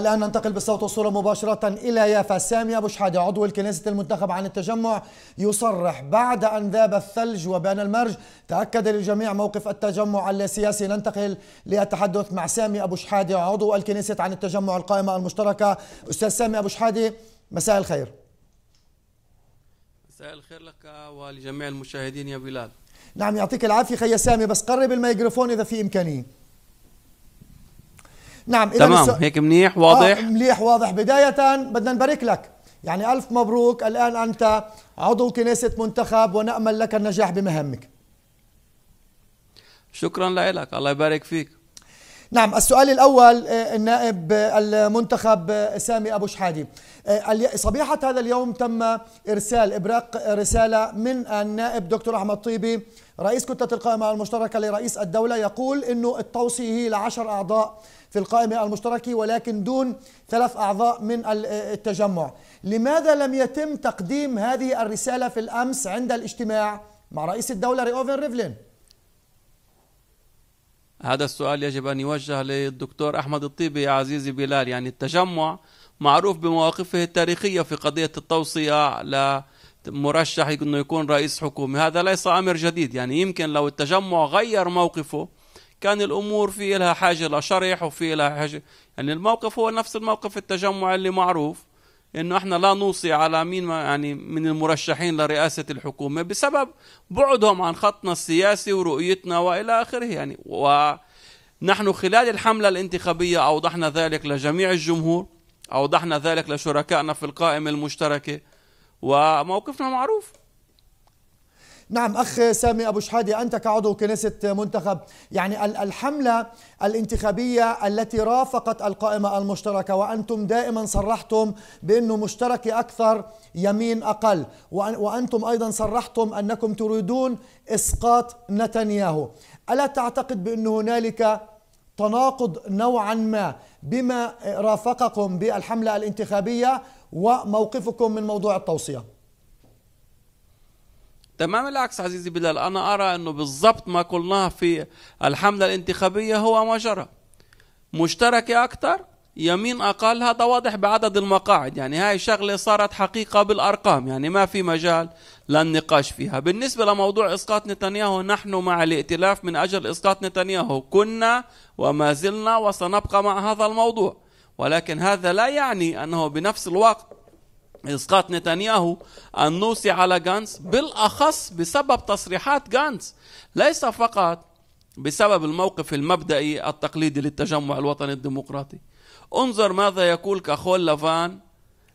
الآن ننتقل بالصوت والصورة مباشرة إلى يافا سامي أبو شحادة عضو الكنيسة المنتخب عن التجمع يصرح بعد أن ذاب الثلج وبان المرج تأكد للجميع موقف التجمع السياسي ننتقل للتحدث مع سامي أبو شحادة عضو الكنيسة عن التجمع القائمة المشتركة أستاذ سامي أبو شحادة مساء الخير مساء الخير لك ولجميع المشاهدين يا بلال نعم يعطيك العافية خي سامي بس قرب الميكروفون إذا في إمكانية نعم إذا تمام هيك منيح واضح آه مليح واضح بداية بدنا نبارك لك يعني ألف مبروك الآن أنت عضو كنيسة منتخب ونأمل لك النجاح بمهمك شكرا لك الله يبارك فيك نعم السؤال الأول آه، النائب المنتخب آه، سامي أبو شحادي آه، صبيحة هذا اليوم تم إرسال إبراق رسالة من النائب دكتور أحمد طيبي رئيس كتلة القائمة المشتركة لرئيس الدولة يقول أنه التوصية هي لعشر أعضاء في القائمة المشتركة ولكن دون ثلاث أعضاء من التجمع لماذا لم يتم تقديم هذه الرسالة في الأمس عند الاجتماع مع رئيس الدولة ريوفن ريفلين هذا السؤال يجب أن يوجه للدكتور أحمد الطيبي يا عزيزي بلال يعني التجمع معروف بمواقفه التاريخية في قضية التوصية ل مرشح انه يكون رئيس حكومي هذا ليس امر جديد يعني يمكن لو التجمع غير موقفه كان الامور في لها حاجه لشرح وفي لها حاجه يعني الموقف هو نفس الموقف التجمع اللي معروف انه احنا لا نوصي على مين ما يعني من المرشحين لرئاسه الحكومه بسبب بعدهم عن خطنا السياسي ورؤيتنا والى اخره يعني ونحن خلال الحمله الانتخابيه اوضحنا ذلك لجميع الجمهور اوضحنا ذلك لشركائنا في القائمه المشتركه وموقفنا معروف نعم أخ سامي أبو شحادة أنت كعضو كنيسة منتخب يعني الحملة الانتخابية التي رافقت القائمة المشتركة وأنتم دائما صرحتم بأنه مشتركة أكثر يمين أقل وأنتم أيضا صرحتم أنكم تريدون إسقاط نتنياهو ألا تعتقد بأن هنالك تناقض نوعا ما بما رافقكم بالحملة الانتخابية وموقفكم من موضوع التوصية تمام العكس عزيزي بلال أنا أرى أنه بالضبط ما قلناه في الحملة الانتخابية هو ما جرى مشتركة أكثر يمين أقل هذا واضح بعدد المقاعد يعني هاي شغلة صارت حقيقة بالأرقام يعني ما في مجال للنقاش فيها بالنسبة لموضوع إسقاط نتنياهو نحن مع الائتلاف من أجل إسقاط نتنياهو كنا وما زلنا وسنبقى مع هذا الموضوع ولكن هذا لا يعني أنه بنفس الوقت اسقاط نتنياهو النوسي على غانس بالاخص بسبب تصريحات غانس ليس فقط بسبب الموقف المبدئي التقليدي للتجمع الوطني الديمقراطي انظر ماذا يقول كاخول لافان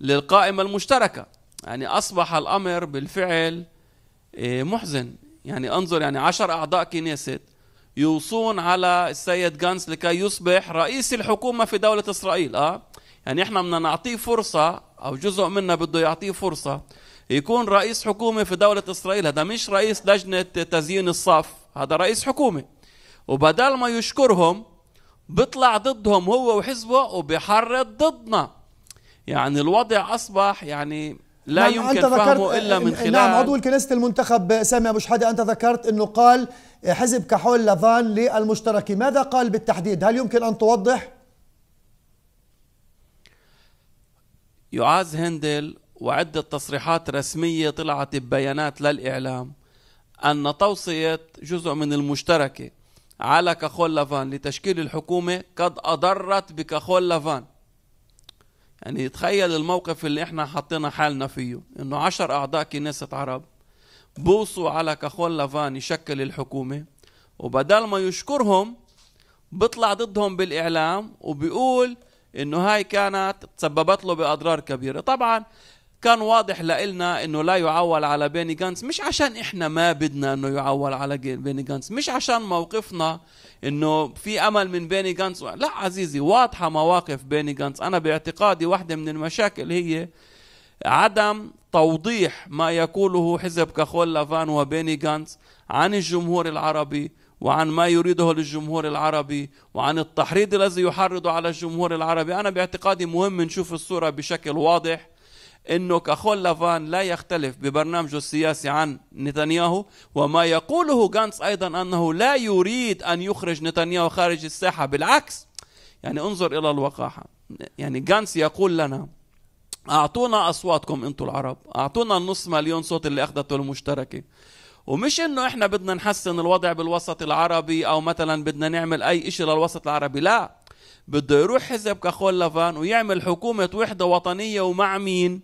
للقائمه المشتركه يعني اصبح الامر بالفعل إيه، محزن يعني انظر يعني عشر اعضاء كنيست يوصون على السيد غانس لكي يصبح رئيس الحكومه في دوله اسرائيل اه يعني احنا بدنا نعطيه فرصه او جزء منا بده يعطيه فرصه يكون رئيس حكومه في دوله اسرائيل هذا مش رئيس لجنه تزيين الصف هذا رئيس حكومه وبدل ما يشكرهم بيطلع ضدهم هو وحزبه وبيحرض ضدنا يعني الوضع اصبح يعني لا نعم يمكن فهمه الا من نعم، خلال نعم عضو الكنيسة المنتخب سامي ابو شحاده انت ذكرت انه قال حزب كحول لافان للمشتركه ماذا قال بالتحديد هل يمكن ان توضح يعاز هندل وعدة تصريحات رسمية طلعت ببيانات للإعلام أن توصية جزء من المشتركة على كخول لافان لتشكيل الحكومة قد أضرت بكخول لافان يعني تخيل الموقف اللي احنا حطينا حالنا فيه انه عشر اعضاء كنيسة عرب بوصوا على كخول لافان يشكل الحكومة وبدل ما يشكرهم بطلع ضدهم بالاعلام وبيقول انه هاي كانت تسببت له باضرار كبيره طبعا كان واضح لإلنا انه لا يعول على بيني جانس مش عشان احنا ما بدنا انه يعول على بيني جانس مش عشان موقفنا انه في امل من بيني جانس لا عزيزي واضحه مواقف بيني جانس انا باعتقادي واحده من المشاكل هي عدم توضيح ما يقوله حزب كخول لافان وبيني جانس عن الجمهور العربي وعن ما يريده للجمهور العربي وعن التحريض الذي يحرض على الجمهور العربي أنا باعتقادي مهم نشوف الصورة بشكل واضح أنه كخول لافان لا يختلف ببرنامجه السياسي عن نتنياهو وما يقوله غانس أيضا أنه لا يريد أن يخرج نتنياهو خارج الساحة بالعكس يعني انظر إلى الوقاحة يعني غانس يقول لنا أعطونا أصواتكم أنتم العرب أعطونا النص مليون صوت اللي أخذته المشتركة ومش انه احنا بدنا نحسن الوضع بالوسط العربي او مثلا بدنا نعمل اي شيء للوسط العربي لا بده يروح حزب كحول لافان ويعمل حكومة وحدة وطنية ومع مين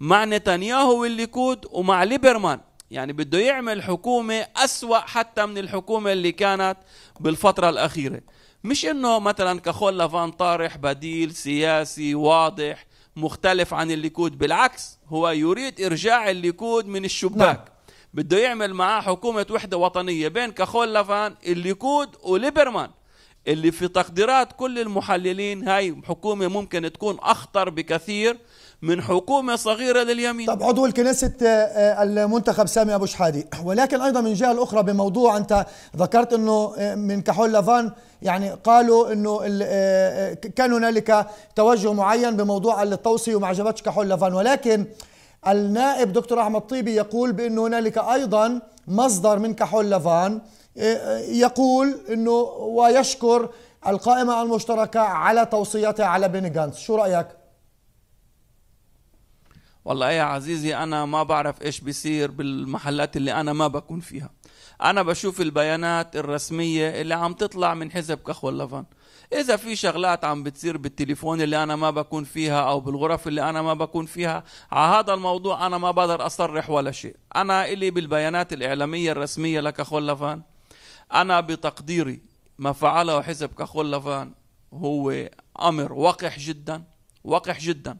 مع نتنياهو والليكود ومع ليبرمان يعني بده يعمل حكومة أسوأ حتى من الحكومة اللي كانت بالفترة الأخيرة مش انه مثلا كحول لافان طارح بديل سياسي واضح مختلف عن الليكود بالعكس هو يريد ارجاع الليكود من الشباك نعم. بده يعمل معاه حكومة وحدة وطنية بين كخول لافان الليكود وليبرمان اللي في تقديرات كل المحللين هاي حكومة ممكن تكون أخطر بكثير من حكومة صغيرة لليمين طب عضو الكنيسة آه، آه، المنتخب سامي أبو شحادي ولكن أيضا من جهة الأخرى بموضوع أنت ذكرت أنه آه، من كحول لافان يعني قالوا أنه كان هنالك توجه معين بموضوع التوصي وما عجبتش كحول لافان ولكن النائب دكتور أحمد طيبي يقول بانه هنالك أيضا مصدر من كحول لافان إيه، إيه، يقول أنه ويشكر القائمة المشتركة على توصيتها على بيني جانس شو رأيك؟ والله يا عزيزي أنا ما بعرف إيش بيصير بالمحلات اللي أنا ما بكون فيها أنا بشوف البيانات الرسمية اللي عم تطلع من حزب كحول لافان اذا في شغلات عم بتصير بالتليفون اللي انا ما بكون فيها او بالغرف اللي انا ما بكون فيها على هذا الموضوع انا ما بقدر اصرح ولا شيء انا الي بالبيانات الاعلاميه الرسميه لكخلفان انا بتقديري ما فعله حزب كخلفان هو امر وقح جدا وقح جدا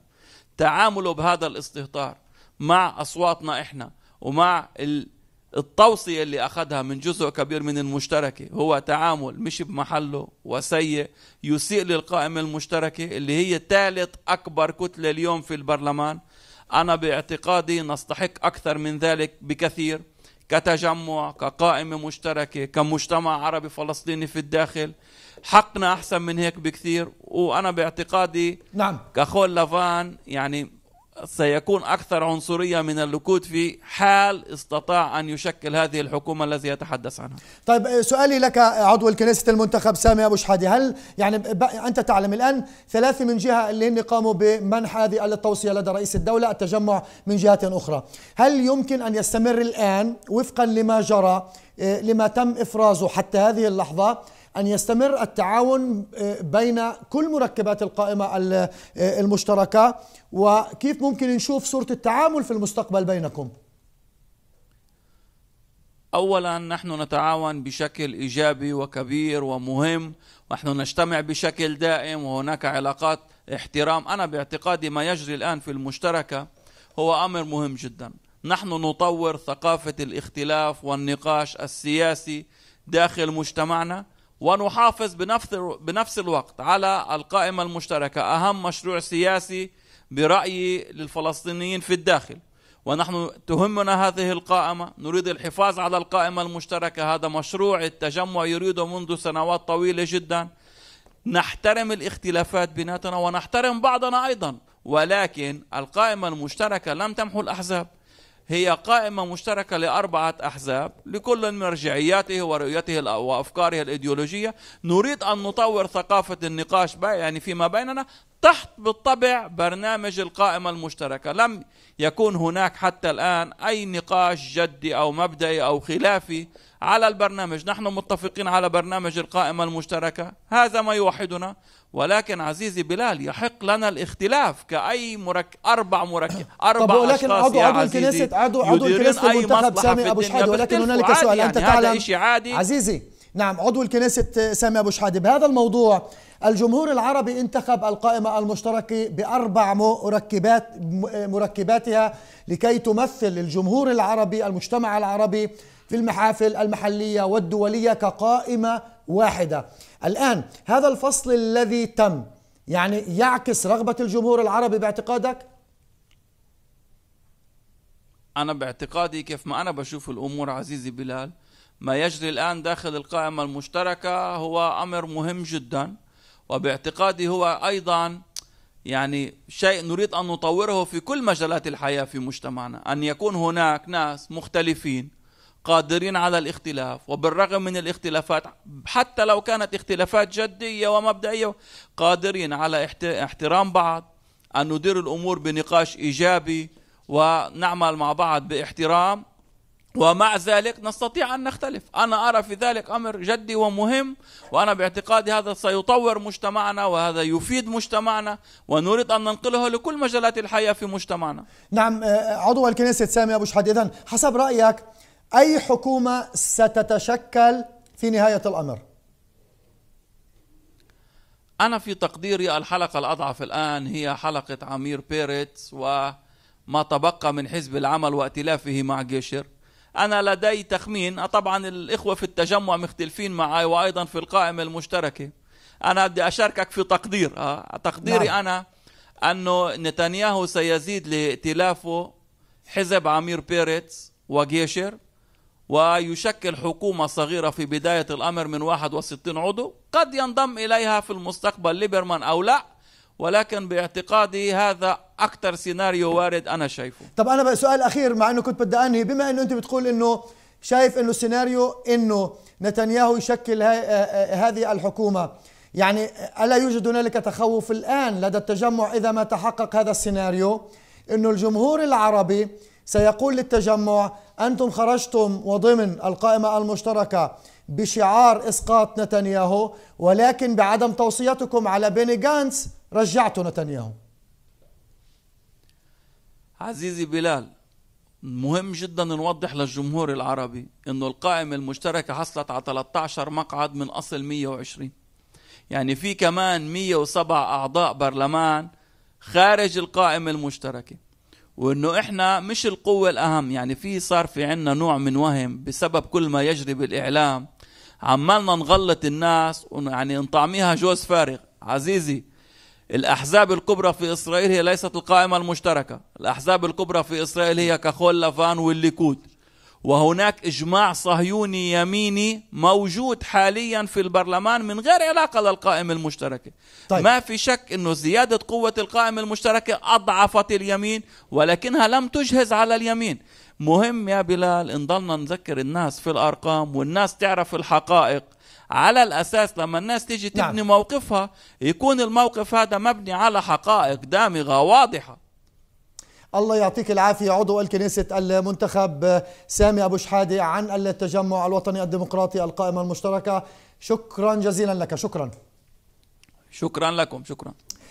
تعامله بهذا الاستهتار مع اصواتنا احنا ومع ال التوصية اللي أخذها من جزء كبير من المشتركة هو تعامل مش بمحله وسيء يسيء للقائمة المشتركة اللي هي ثالث أكبر كتلة اليوم في البرلمان أنا باعتقادي نستحق أكثر من ذلك بكثير كتجمع كقائمة مشتركة كمجتمع عربي فلسطيني في الداخل حقنا أحسن من هيك بكثير وأنا باعتقادي نعم كخول لفان يعني سيكون أكثر عنصرية من اللكود في حال استطاع أن يشكل هذه الحكومة الذي يتحدث عنها طيب آه، سؤالي لك آه، عضو الكنيسة المنتخب سامي أبو شحادي هل يعني أنت تعلم الآن ثلاثة من جهة اللي هن قاموا بمنح هذه التوصية لدى رئيس الدولة التجمع من جهة أخرى هل يمكن أن يستمر الآن وفقا لما جرى آه، لما تم إفرازه حتى هذه اللحظة أن يستمر التعاون آه، بين كل مركبات القائمة آه، المشتركة وكيف ممكن نشوف صورة التعامل في المستقبل بينكم اولا نحن نتعاون بشكل ايجابي وكبير ومهم ونحن نجتمع بشكل دائم وهناك علاقات احترام انا باعتقادي ما يجري الان في المشتركه هو امر مهم جدا نحن نطور ثقافه الاختلاف والنقاش السياسي داخل مجتمعنا ونحافظ بنفس بنفس الوقت على القائمة المشتركة أهم مشروع سياسي برأيي للفلسطينيين في الداخل ونحن تهمنا هذه القائمة نريد الحفاظ على القائمة المشتركة هذا مشروع التجمع يريده منذ سنوات طويلة جدا نحترم الاختلافات بيناتنا ونحترم بعضنا أيضا ولكن القائمة المشتركة لم تمحو الأحزاب هي قائمة مشتركة لأربعة أحزاب لكل مرجعياته ورؤيته وأفكاره الإيديولوجية نريد أن نطور ثقافة النقاش يعني فيما بيننا تحت بالطبع برنامج القائمة المشتركة لم يكون هناك حتى الآن أي نقاش جدي أو مبدئي أو خلافي على البرنامج نحن متفقين على برنامج القائمة المشتركة هذا ما يوحدنا ولكن عزيزي بلال يحق لنا الاختلاف كأي مرك... أربع مركب أربع طب ولكن عضو عضو الكنيسة عضو عضو الكنيسة المنتخب سامي أبو شحادة ولكن هنالك سؤال يعني أنت تعلم عادي عزيزي نعم عضو الكنيسة سامي أبو شحادة بهذا الموضوع الجمهور العربي انتخب القائمة المشتركة بأربع مركبات مركباتها لكي تمثل الجمهور العربي المجتمع العربي في المحافل المحلية والدولية كقائمة واحدة الآن هذا الفصل الذي تم يعني يعكس رغبة الجمهور العربي باعتقادك؟ أنا باعتقادي كيف ما أنا بشوف الأمور عزيزي بلال ما يجري الآن داخل القائمة المشتركة هو أمر مهم جدا وباعتقادي هو أيضا يعني شيء نريد أن نطوره في كل مجالات الحياة في مجتمعنا أن يكون هناك ناس مختلفين قادرين على الاختلاف وبالرغم من الاختلافات حتى لو كانت اختلافات جدية ومبدئية قادرين على احترام بعض أن ندير الأمور بنقاش إيجابي ونعمل مع بعض باحترام ومع ذلك نستطيع أن نختلف أنا أرى في ذلك أمر جدي ومهم وأنا باعتقادي هذا سيطور مجتمعنا وهذا يفيد مجتمعنا ونريد أن ننقله لكل مجالات الحياة في مجتمعنا نعم آه، عضو الكنيسة سامي أبو شحد إذن حسب رأيك أي حكومة ستتشكل في نهاية الأمر؟ أنا في تقديري الحلقة الأضعف الآن هي حلقة عمير بيرتس وما تبقى من حزب العمل وائتلافه مع جيشر أنا لدي تخمين طبعا الإخوة في التجمع مختلفين معي وأيضا في القائمة المشتركة أنا بدي أشاركك في تقدير آه، تقديري نعم. أنا أنه نتنياهو سيزيد لائتلافه حزب عمير بيرتس وجيشر ويشكل حكومة صغيرة في بداية الأمر من 61 عضو قد ينضم إليها في المستقبل ليبرمان أو لا ولكن باعتقادي هذا أكثر سيناريو وارد أنا شايفه طب أنا بقى سؤال أخير مع أنه كنت بدي أنهي بما أنه أنت بتقول أنه شايف أنه السيناريو أنه نتنياهو يشكل آه، هذه الحكومة يعني ألا يوجد هنالك تخوف الآن لدى التجمع إذا ما تحقق هذا السيناريو أنه الجمهور العربي سيقول للتجمع أنتم خرجتم وضمن القائمة المشتركة بشعار إسقاط نتنياهو ولكن بعدم توصيتكم على بيني جانس رجعتوا نتنياهو عزيزي بلال مهم جدا نوضح للجمهور العربي انه القائمة المشتركة حصلت على 13 مقعد من اصل 120 يعني في كمان 107 اعضاء برلمان خارج القائمة المشتركة وانه احنا مش القوه الاهم يعني في صار في عنا نوع من وهم بسبب كل ما يجري بالاعلام عمالنا نغلط الناس يعني نطعميها جوز فارغ عزيزي الأحزاب الكبرى في إسرائيل هي ليست القائمة المشتركة الأحزاب الكبرى في إسرائيل هي كخول لافان والليكود وهناك اجماع صهيوني يميني موجود حاليا في البرلمان من غير علاقه للقائمه المشتركه طيب. ما في شك انه زياده قوه القائمه المشتركه اضعفت اليمين ولكنها لم تجهز على اليمين مهم يا بلال ضلنا نذكر الناس في الارقام والناس تعرف الحقائق على الاساس لما الناس تيجي تبني نعم. موقفها يكون الموقف هذا مبني على حقائق دامغه واضحه الله يعطيك العافية عضو الكنيسة المنتخب سامي أبو شحادة عن التجمع الوطني الديمقراطي القائمة المشتركة شكرا جزيلا لك شكرا شكرا لكم شكرا